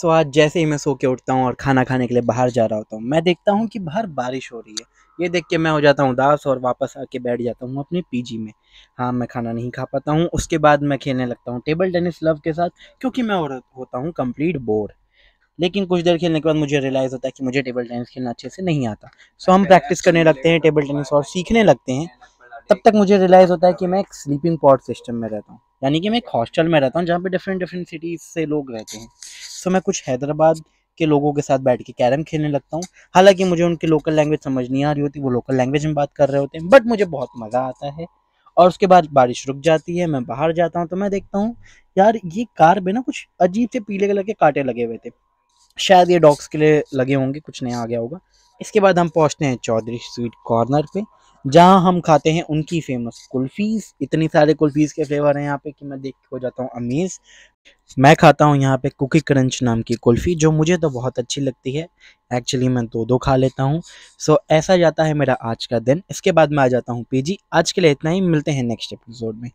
सो आज जैसे ही मैं सो के उठता हूँ और खाना खाने के लिए बाहर जा रहा होता हूँ मैं देखता हूँ कि बाहर बारिश हो रही है ये देख के मैं हो जाता हूँ उदास और वापस आके बैठ जाता हूँ अपने पीजी में हाँ मैं खाना नहीं खा पाता हूँ उसके बाद मैं खेलने लगता हूँ टेबल टेनिस लव के साथ क्योंकि मैं होता हूँ कम्प्लीट बोर लेकिन कुछ देर खेलने के बाद मुझे रियलाइज़ होता है कि मुझे टेबल टेनिस खेलना अच्छे से नहीं आता सो हम प्रैक्टिस अच्छा, करने लगते हैं टेबल टेनिस और सीखने लगते हैं तब तक मुझे रियलाइज़ होता है कि मैं एक स्लीपिंग पॉट सिस्टम में रहता हूँ यानी कि मैं एक हॉस्टल में रहता हूँ जहाँ पे डिफरेंट डिफरेंट सिटीज़ से लोग रहते हैं सो मैं कुछ हैदराबाद के लोगों के साथ बैठ के कैरम खेलने लगता हूँ हालांकि मुझे उनकी लोकल लैंग्वेज समझ नहीं आ रही होती वो लोकल लैंग्वेज में बात कर रहे होते हैं बट मुझे बहुत मज़ा आता है और उसके बाद बारिश रुक जाती है मैं बाहर जाता हूँ तो मैं देखता हूँ यार ये कार में ना कुछ अजीब से पीले कलर के कांटे लगे हुए थे शायद ये डॉग्स के लिए लगे होंगे कुछ नया आ गया होगा इसके बाद हम पहुँचते हैं चौधरी स्वीट कॉर्नर पे जहाँ हम खाते हैं उनकी फेमस कुल्फ़ीज़ इतनी सारे कुल्फ़ीज़ के फ्लेवर हैं यहाँ पे कि मैं देख हो जाता हूँ अमीज़ मैं खाता हूँ यहाँ पे कुकी क्रंच नाम की कुल्फ़ी जो मुझे तो बहुत अच्छी लगती है एक्चुअली मैं दो दो खा लेता हूँ सो so, ऐसा जाता है मेरा आज का दिन इसके बाद मैं आ जाता हूँ पीजी आज के लिए इतना ही मिलते हैं नेक्स्ट एपिसोड में